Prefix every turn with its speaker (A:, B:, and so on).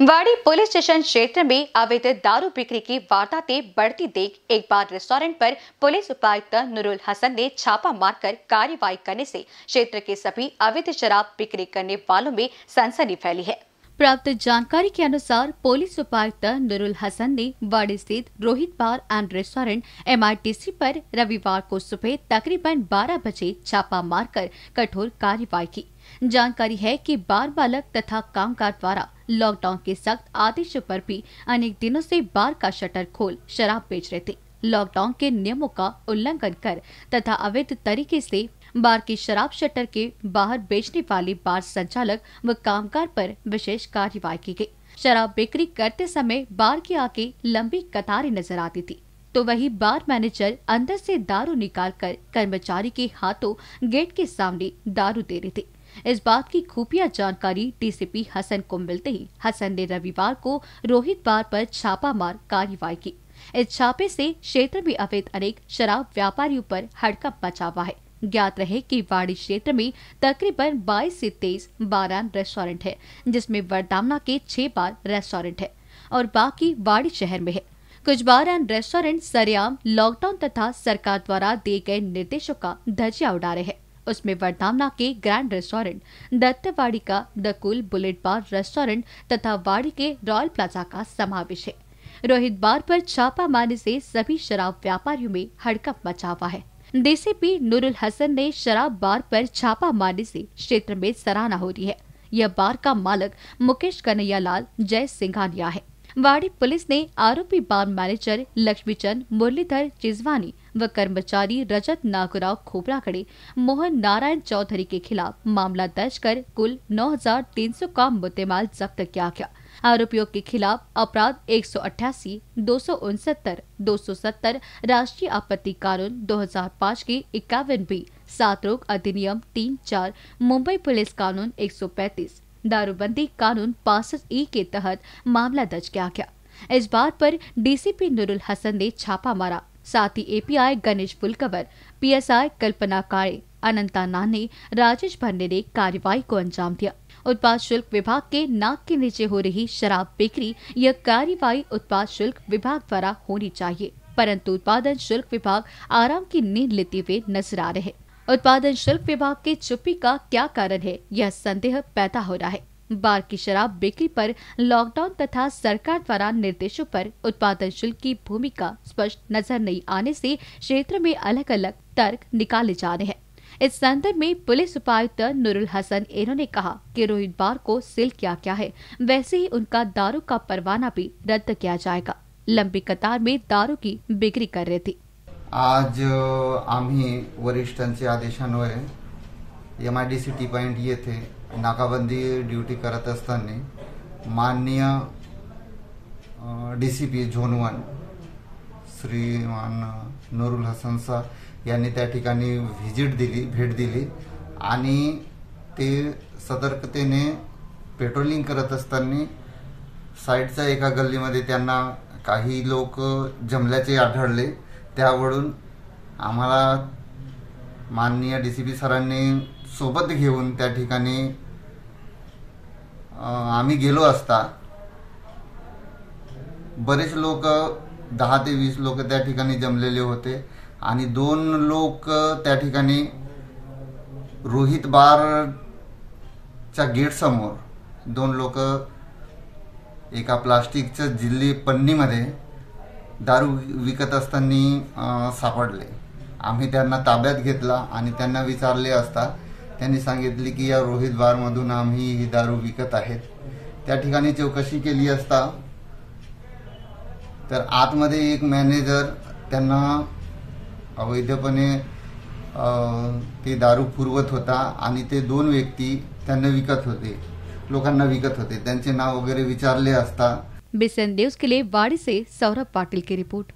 A: वाड़ी police station क्षेत्र में अवैध दारू बिक्री की वारदातें बढ़ती देख एक बार रेस्टोरेंट पर पुलिस उपायुक्त नुरुल हसन ने छापा मारकर कार्रवाई करने से क्षेत्र के सभी अवैध शराब बिक्री करने वालों में सनसनी फैली है प्राप्त जानकारी के अनुसार पुलिस उपायुक्त नुरुल हसन ने वाड़ी स्थित Rohit bar and restaurant MIDC पर रविवार को सुबह तकरीबन 12 बजे छापा मारकर कठोर कार्रवाई की जानकारी है कि बार बालक तथा कामगार द्वारा लॉकडाउन के सख्त आदेशों पर भी अनेक दिनों से बार का शटर खोल शराब बेच रहे थे लॉकडाउन के नियमों का उल्लंघन कर तथा अवैध तरीके से बार की शराब शटर के बाहर बेचने वाले बार संचालक व कामगार पर विशेष कार्यवाही की गयी शराब बिक्री करते समय बार की आगे लंबी कतारें नजर आती थी तो वही बार मैनेजर अंदर से दारू निकालकर कर्मचारी के हाथों गेट के सामने दारू दे रहे थे इस बात की खुफिया जानकारी डीसीपी हसन को मिलते ही हसन ने रविवार को रोहित बार पर छापा मार कार्रवाई की इस छापे से क्षेत्र में अवैध अनेक शराब व्यापारियों पर हड़कंप मचा हुआ है ज्ञात रहे कि वाड़ी क्षेत्र में तकरीबन 22 से तेईस बारह रेस्टोरेंट है जिसमें वरदामना के छह बार रेस्टोरेंट है और बाकी वाड़ी शहर में है कुछ बार एंड रेस्टोरेंट सरेआम लॉकडाउन तथा सरकार द्वारा दिए गए निर्देशों का धजिया उड़ा रहे हैं उसमें वरदामना के ग्रैंड रेस्टोरेंट दत्तवाड़ी का द कुल बुलेट बार रेस्टोरेंट तथा वाड़ी के रॉयल प्लाजा का समावेश है रोहित बार पर छापा मारने से सभी शराब व्यापारियों में हड़कप मचा हुआ है डीसीपी नूरुल हसन ने शराब बार पर छापा मारने से क्षेत्र में सराहना हो रही है यह बार का मालक मुकेश कन्हैया लाल जय सिंघानिया है वाड़ी पुलिस ने आरोपी बार मैनेजर लक्ष्मीचंद मुरलीधर चिजवानी व कर्मचारी रजत नागराव खड़े मोहन नारायण चौधरी के खिलाफ मामला दर्ज कर कुल 9,300 का मुद्देमाल जब्त किया गया आरोपियों के खिलाफ अपराध एक सौ अठासी दो सौ दो सौ सत्तर राष्ट्रीय आपत्ति कानून 2005 के इक्यावन बी सात रोग अधिनियम तीन चार मुंबई पुलिस कानून 135 दारूबंदी कानून पास ई के तहत मामला दर्ज किया गया इस बात पर डीसीपी नुरुल हसन ने छापा मारा साथ ही एपीआई गणेश पुलकवर पीएसआई कल्पना काले अनंता नाने राजेश भंडे ने कार्यवाही को अंजाम दिया उत्पाद शुल्क विभाग के नाक के नीचे हो रही शराब बिक्री यह कार्यवाही उत्पाद शुल्क विभाग द्वारा होनी चाहिए परंतु उत्पादन शुल्क विभाग आराम की नींद लेते हुए नजर आ रहे उत्पादन शुल्क विभाग के चुप्पी का क्या कारण है यह संदेह पैदा हो रहा है बार की शराब बिक्री पर लॉकडाउन तथा सरकार द्वारा निर्देशों पर उत्पादन शुल्क की भूमिका स्पष्ट नजर नहीं आने से क्षेत्र में अलग अलग तर्क निकाले जा रहे हैं इस संदर्भ में पुलिस उपायुक्त नुरुल हसन एनो ने कहा कि रोहित बार को सील किया गया है वैसे ही उनका दारू का परवाना भी रद्द किया जाएगा लंबी कतार में दारू की बिक्री कर रही थी
B: आज आम्ही वरिष्ठांचे आदेशान्वये M I D C T point येथे नाकाबंदी ड्युटी करत असताना माननीय D C P zone one Shriman Noorul Hasan सा यांनी त्या ठिकाणी व्हिजिट दिली भेट दिली आणि ते सतर्कतेने पेट्रोलिंग करत असताना साईडच्या एका गल्लीमध्ये त्यांना काही लोक जमल्याचे आढळले त्यावरून आम्हाला माननीय डी सी पी सरांनी सोबत घेऊन त्या ठिकाणी आम्ही गेलो असता बरेच लोक दहा ते वीस लोक त्या ठिकाणी जमलेले होते आणि दोन लोक त्या ठिकाणी रोहित बारच्या गेटसमोर दोन लोक एका प्लास्टिकच्या जिल्ली पन्नीमध्ये दारू विकत असताना सापडले आम्ही त्यांना ताब्यात घेतला आणि त्यांना विचारले असता त्यांनी सांगितले की या रोहित बारमधून आम्ही ही दारू विकत आहेत त्या ठिकाणी चौकशी केली असता तर आतमध्ये एक मॅनेजर त्यांना अवैधपणे ते दारू पुरवत होता आणि ते दोन व्यक्ती त्यांना विकत होते लोकांना विकत होते त्यांचे नाव वगैरे विचारले असता
A: बिसेन न्यूज के लिए वाड़ी से सौरभ पाटिल की रिपोर्ट